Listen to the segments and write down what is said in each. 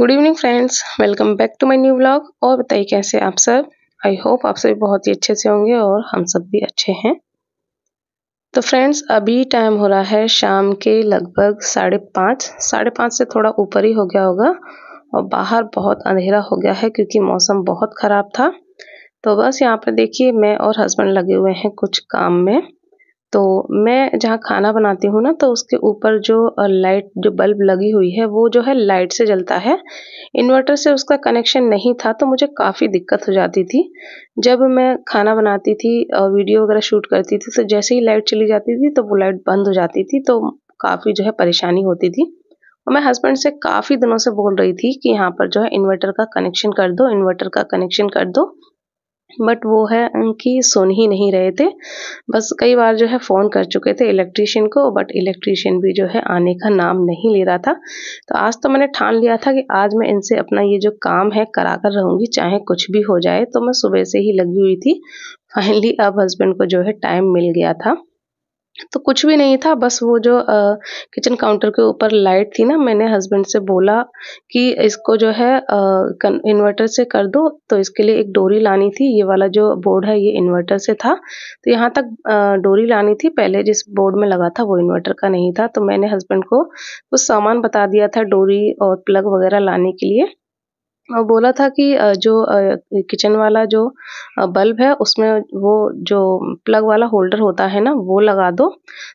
good evening friends welcome back to my new blog और बताइए कैसे आप सब आई होप आप सभी बहुत ही अच्छे से होंगे और हम सब भी अच्छे हैं तो फ्रेंड्स अभी टाइम हो रहा है शाम के लगभग साढ़े पाँच साढ़े पाँच से थोड़ा ऊपर ही हो गया होगा और बाहर बहुत अंधेरा हो गया है क्योंकि मौसम बहुत ख़राब था तो बस यहाँ पर देखिए मैं और हस्बैंड लगे हुए हैं कुछ काम में तो मैं जहाँ खाना बनाती हूँ ना तो उसके ऊपर जो लाइट जो बल्ब लगी हुई है वो जो है लाइट से जलता है इन्वर्टर से उसका कनेक्शन नहीं था तो मुझे काफ़ी दिक्कत हो जाती थी जब मैं खाना बनाती थी और वीडियो वगैरह शूट करती थी तो जैसे ही लाइट चली जाती थी तो वो लाइट बंद हो जाती थी तो काफ़ी जो है परेशानी होती थी और मैं हस्बैंड से काफ़ी दिनों से बोल रही थी कि यहाँ पर जो है इन्वर्टर का कनेक्शन कर दो इन्वर्टर का कनेक्शन कर दो बट वो है उनकी सुन ही नहीं रहे थे बस कई बार जो है फ़ोन कर चुके थे इलेक्ट्रीशियन को बट इलेक्ट्रीशियन भी जो है आने का नाम नहीं ले रहा था तो आज तो मैंने ठान लिया था कि आज मैं इनसे अपना ये जो काम है करा कर रहूँगी चाहे कुछ भी हो जाए तो मैं सुबह से ही लगी हुई थी फाइनली अब हस्बैंड को जो है टाइम मिल गया था तो कुछ भी नहीं था बस वो जो किचन काउंटर के ऊपर लाइट थी ना मैंने हस्बैंड से बोला कि इसको जो है इन्वर्टर से कर दो तो इसके लिए एक डोरी लानी थी ये वाला जो बोर्ड है ये इन्वर्टर से था तो यहाँ तक डोरी लानी थी पहले जिस बोर्ड में लगा था वो इन्वर्टर का नहीं था तो मैंने हस्बैंड को कुछ सामान बता दिया था डोरी और प्लग वगैरह लाने के लिए बोला था कि जो किचन वाला जो बल्ब है उसमें वो जो प्लग वाला होल्डर होता है ना वो लगा दो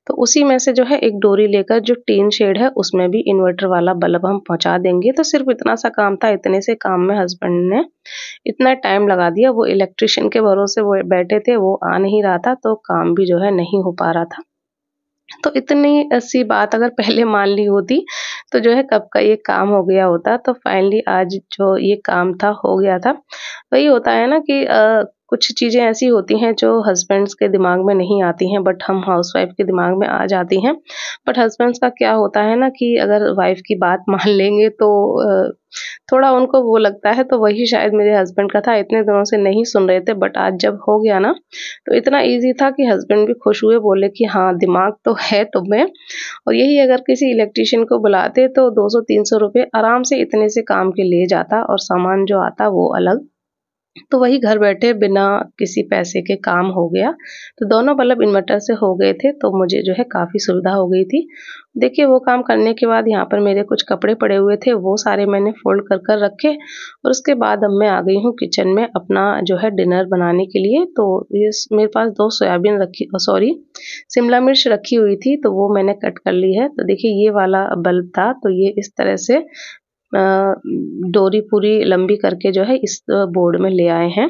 तो उसी में से जो है एक डोरी लेकर जो टीन शेड है उसमें भी इन्वर्टर वाला बल्ब हम पहुंचा देंगे तो सिर्फ इतना सा काम था इतने से काम में हस्बैंड ने इतना टाइम लगा दिया वो इलेक्ट्रिशियन के भरोसे वो बैठे थे वो आ नहीं रहा था तो काम भी जो है नहीं हो पा रहा था तो इतनी सी बात अगर पहले मान ली होती तो जो है कब का ये काम हो गया होता तो फाइनली आज जो ये काम था हो गया था वही होता है ना कि कुछ चीज़ें ऐसी होती हैं जो हस्बैंड्स के दिमाग में नहीं आती हैं बट हम हाउसवाइफ के दिमाग में आ जाती हैं बट हस्बैंड्स का क्या होता है ना कि अगर वाइफ की बात मान लेंगे तो थोड़ा उनको वो लगता है तो वही शायद मेरे हस्बैंड का था इतने दिनों से नहीं सुन रहे थे बट आज जब हो गया ना तो इतना ईजी था कि हस्बैंड भी खुश हुए बोले कि हाँ दिमाग तो है तुम्हें और यही अगर किसी इलेक्ट्रिशियन को बुलाते तो 200-300 रुपए आराम से इतने से काम के लिए जाता और सामान जो आता वो अलग तो वही घर बैठे बिना किसी पैसे के काम हो गया तो दोनों बल्ब इन्वर्टर से हो गए थे तो मुझे जो है काफ़ी सुविधा हो गई थी देखिए वो काम करने के बाद यहाँ पर मेरे कुछ कपड़े पड़े हुए थे वो सारे मैंने फोल्ड कर कर रखे और उसके बाद अब मैं आ गई हूँ किचन में अपना जो है डिनर बनाने के लिए तो ये मेरे पास दो सोयाबीन रखी सॉरी शिमला मिर्च रखी हुई थी तो वो मैंने कट कर ली है तो देखिए ये वाला बल्ब था तो ये इस तरह से डोरी पूरी लंबी करके जो है इस बोर्ड में ले आए हैं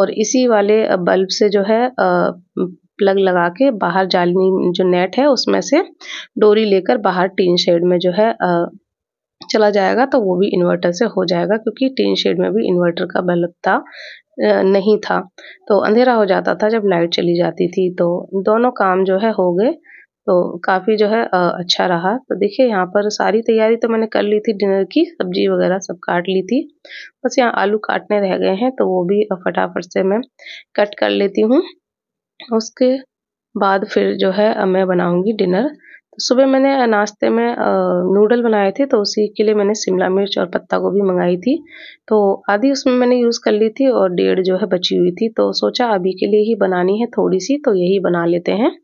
और इसी वाले बल्ब से जो है प्लग लगा के बाहर जालनी जो नेट है उसमें से डोरी लेकर बाहर टीन शेड में जो है चला जाएगा तो वो भी इन्वर्टर से हो जाएगा क्योंकि टीन शेड में भी इन्वर्टर का बल्ब था नहीं था तो अंधेरा हो जाता था जब लाइट चली जाती थी तो दोनों काम जो है हो गए तो काफी जो है अच्छा रहा तो देखिए यहाँ पर सारी तैयारी तो मैंने कर ली थी डिनर की सब्जी वगैरह सब काट ली थी बस यहाँ आलू काटने रह गए हैं तो वो भी फटाफट से मैं कट कर लेती हूँ उसके बाद फिर जो है मैं बनाऊँगी डिनर तो सुबह मैंने नाश्ते में नूडल बनाए थे तो उसी के लिए मैंने शिमला मिर्च और पत्ता गोभी मंगाई थी तो आधी उसमें मैंने यूज़ कर ली थी और डेढ़ जो है बची हुई थी तो सोचा अभी के लिए ही बनानी है थोड़ी सी तो यही बना लेते हैं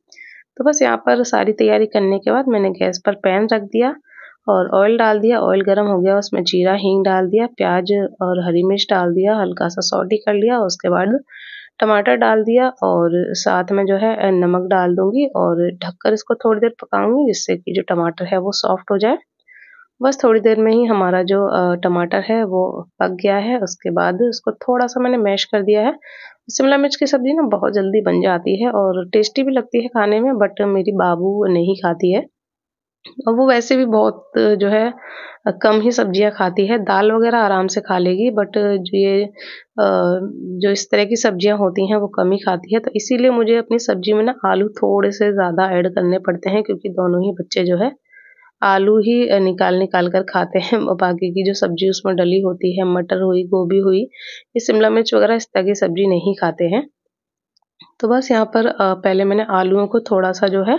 तो बस यहाँ पर सारी तैयारी करने के बाद मैंने गैस पर पैन रख दिया और ऑयल डाल दिया ऑयल गर्म हो गया उसमें जीरा हींग डाल दिया प्याज और हरी मिर्च डाल दिया हल्का सा सॉटी कर लिया उसके बाद टमाटर डाल दिया और साथ में जो है नमक डाल दूंगी और ढककर इसको थोड़ी देर पकाऊंगी जिससे कि जो टमाटर है वो सॉफ्ट हो जाए बस थोड़ी देर में ही हमारा जो टमाटर है वो पक गया है उसके बाद उसको थोड़ा सा मैंने मैश कर दिया है शिमला मिर्च की सब्ज़ी ना बहुत जल्दी बन जाती है और टेस्टी भी लगती है खाने में बट मेरी बाबू नहीं खाती है और वो वैसे भी बहुत जो है कम ही सब्जियां खाती है दाल वगैरह आराम से खा लेगी बट जो ये जो इस तरह की सब्जियां होती हैं वो कम ही खाती है तो इसीलिए मुझे अपनी सब्जी में ना आलू थोड़े से ज़्यादा ऐड करने पड़ते हैं क्योंकि दोनों ही बच्चे जो है आलू ही निकाल निकाल कर खाते हैं बाकी की जो सब्जी उसमें डली होती है मटर हुई गोभी हुई ये शिमला मिर्च वगैरह इस तरह की सब्जी नहीं खाते हैं तो बस यहाँ पर पहले मैंने आलूओं को थोड़ा सा जो है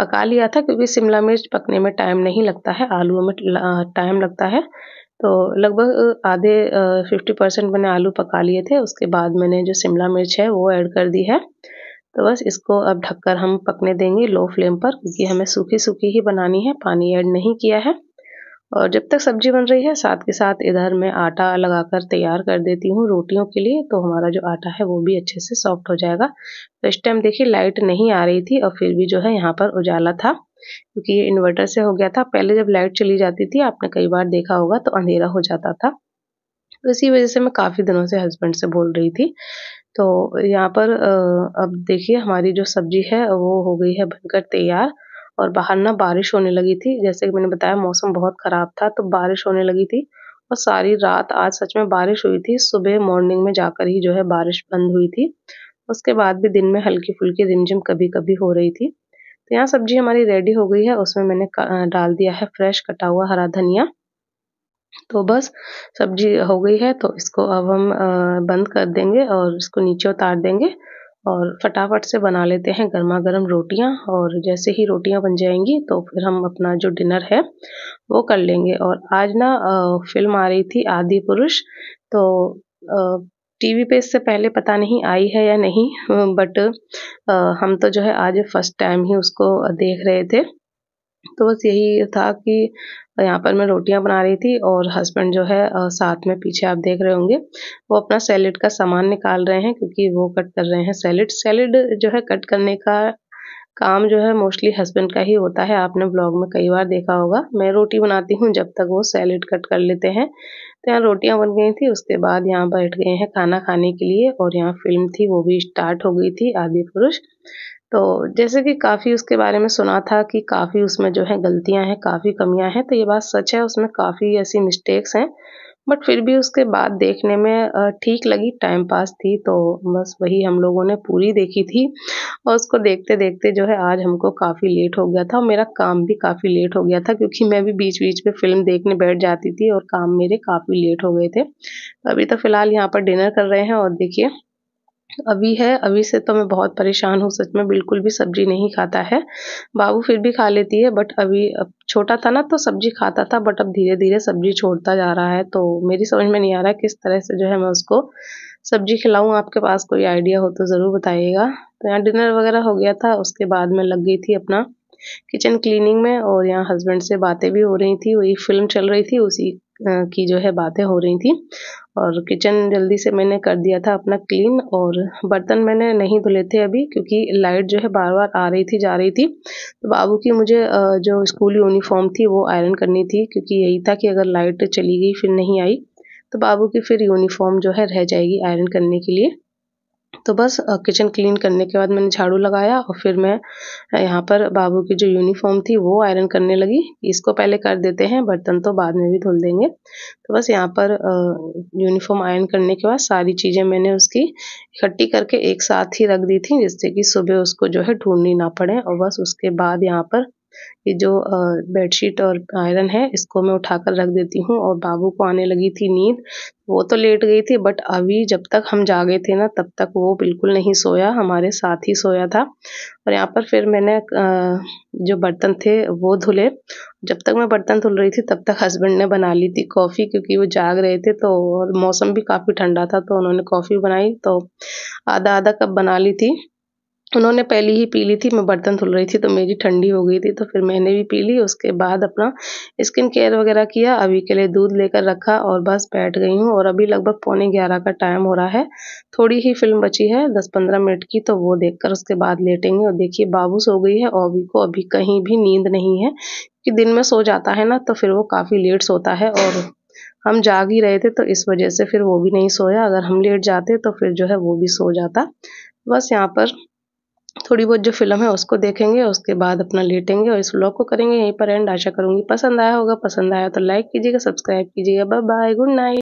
पका लिया था क्योंकि शिमला मिर्च पकने में टाइम नहीं लगता है आलूओं में टाइम लगता है तो लगभग आधे फिफ्टी परसेंट मैंने आलू पका लिए थे उसके बाद मैंने जो शिमला मिर्च है वो ऐड कर दी है तो बस इसको अब ढककर हम पकने देंगे लो फ्लेम पर क्योंकि हमें सूखी सूखी ही बनानी है पानी ऐड नहीं किया है और जब तक सब्जी बन रही है साथ के साथ इधर मैं आटा लगाकर तैयार कर देती हूँ रोटियों के लिए तो हमारा जो आटा है वो भी अच्छे से सॉफ्ट हो जाएगा तो इस टाइम देखिए लाइट नहीं आ रही थी और फिर भी जो है यहाँ पर उजाला था क्योंकि ये इन्वर्टर से हो गया था पहले जब लाइट चली जाती थी आपने कई बार देखा होगा तो अंधेरा हो जाता था तो इसी वजह से मैं काफ़ी दिनों से हस्बैंड से बोल रही थी तो यहाँ पर अब देखिए हमारी जो सब्जी है वो हो गई है बनकर तैयार और बाहर ना बारिश होने लगी थी जैसे कि मैंने बताया मौसम बहुत ख़राब था तो बारिश होने लगी थी और सारी रात आज सच में बारिश हुई थी सुबह मॉर्निंग में जाकर ही जो है बारिश बंद हुई थी उसके बाद भी दिन में हल्की फुल्की रिमझिम कभी कभी हो रही थी तो यहाँ सब्जी हमारी रेडी हो गई है उसमें मैंने डाल दिया है फ्रेश कटा हुआ हरा धनिया तो बस सब्जी हो गई है तो इसको अब हम बंद कर देंगे और इसको नीचे उतार देंगे और फटाफट से बना लेते हैं गर्मा गर्म रोटियाँ और जैसे ही रोटियाँ बन जाएंगी तो फिर हम अपना जो डिनर है वो कर लेंगे और आज ना फिल्म आ रही थी आदि पुरुष तो टीवी पे इससे पहले पता नहीं आई है या नहीं बट हम तो जो है आज फर्स्ट टाइम ही उसको देख रहे थे तो बस यही था कि यहाँ पर मैं रोटियां बना रही थी और हस्बैंड जो है साथ में पीछे आप देख रहे होंगे वो अपना सैलेड का सामान निकाल रहे हैं क्योंकि वो कट कर रहे हैं सैलेड सैलेड जो है कट करने का काम जो है मोस्टली हस्बैंड का ही होता है आपने ब्लॉग में कई बार देखा होगा मैं रोटी बनाती हूँ जब तक वो सैलेड कट कर लेते हैं तो यहाँ रोटियाँ बन गई थी उसके बाद यहाँ बैठ गए हैं खाना खाने के लिए और यहाँ फिल्म थी वो भी स्टार्ट हो गई थी आदि पुरुष तो जैसे कि काफ़ी उसके बारे में सुना था कि काफ़ी उसमें जो है गलतियाँ हैं काफ़ी कमियाँ हैं तो ये बात सच है उसमें काफ़ी ऐसी मिस्टेक्स हैं बट फिर भी उसके बाद देखने में ठीक लगी टाइम पास थी तो बस वही हम लोगों ने पूरी देखी थी और उसको देखते देखते जो है आज हमको काफ़ी लेट हो गया था और मेरा काम भी काफ़ी लेट हो गया था क्योंकि मैं भी बीच बीच में फिल्म देखने बैठ जाती थी और काम मेरे काफ़ी लेट हो गए थे अभी तो फ़िलहाल यहाँ पर डिनर कर रहे हैं और देखिए अभी है अभी से तो मैं बहुत परेशान हूँ सच में बिल्कुल भी सब्जी नहीं खाता है बाबू फिर भी खा लेती है बट अभी अब छोटा था ना तो सब्जी खाता था बट अब धीरे धीरे सब्जी छोड़ता जा रहा है तो मेरी समझ में नहीं आ रहा किस तरह से जो है मैं उसको सब्जी खिलाऊँ आपके पास कोई आइडिया हो तो ज़रूर बताइएगा तो यहाँ डिनर वगैरह हो गया था उसके बाद मैं लग गई थी अपना किचन क्लीनिंग में और यहाँ हस्बैंड से बातें भी हो रही थी वही फिल्म चल रही थी उसी की जो है बातें हो रही थी और किचन जल्दी से मैंने कर दिया था अपना क्लीन और बर्तन मैंने नहीं धुले थे अभी क्योंकि लाइट जो है बार बार आ रही थी जा रही थी तो बाबू की मुझे जो स्कूल यूनिफॉर्म थी वो आयरन करनी थी क्योंकि यही था कि अगर लाइट चली गई फिर नहीं आई तो बाबू की फिर यूनिफॉर्म जो है रह जाएगी आयरन करने के लिए तो बस किचन क्लीन करने के बाद मैंने झाड़ू लगाया और फिर मैं यहाँ पर बाबू की जो यूनिफॉर्म थी वो आयरन करने लगी इसको पहले कर देते हैं बर्तन तो बाद में भी धुल देंगे तो बस यहाँ पर यूनिफॉर्म आयरन करने के बाद सारी चीज़ें मैंने उसकी इकट्ठी करके एक साथ ही रख दी थी जिससे कि सुबह उसको जो है ढूंढनी ना पड़े और बस उसके बाद यहाँ पर ये जो बेडशीट और आयरन है इसको मैं उठाकर रख देती हूँ और बाबू को आने लगी थी नींद वो तो लेट गई थी बट अभी जब तक हम जागे थे ना तब तक वो बिल्कुल नहीं सोया हमारे साथ ही सोया था और यहाँ पर फिर मैंने जो बर्तन थे वो धुले जब तक मैं बर्तन धुल रही थी तब तक हस्बैंड ने बना ली थी कॉफ़ी क्योंकि वो जाग रहे थे तो और मौसम भी काफ़ी ठंडा था तो उन्होंने कॉफ़ी बनाई तो आधा आधा कप बना ली थी उन्होंने पहले ही पी ली थी मैं बर्तन धुल रही थी तो मेरी ठंडी हो गई थी तो फिर मैंने भी पी ली उसके बाद अपना स्किन केयर वगैरह किया अभी के लिए दूध लेकर रखा और बस बैठ गई हूँ और अभी लगभग पौने ग्यारह का टाइम हो रहा है थोड़ी ही फिल्म बची है दस पंद्रह मिनट की तो वो देखकर उसके बाद लेटेंगे और देखिए बाबू सो गई है और को अभी कहीं भी नींद नहीं है कि दिन में सो जाता है ना तो फिर वो काफ़ी लेट सोता है और हम जाग ही रहे थे तो इस वजह से फिर वो भी नहीं सोया अगर हम लेट जाते तो फिर जो है वो भी सो जाता बस यहाँ पर थोड़ी बहुत जो फ़िल्म है उसको देखेंगे उसके बाद अपना लेटेंगे और इस व्लॉग को करेंगे यहीं पर एंड आशा करूंगी पसंद आया होगा पसंद आया तो लाइक कीजिएगा सब्सक्राइब कीजिएगा बाय बाय गुड नाइट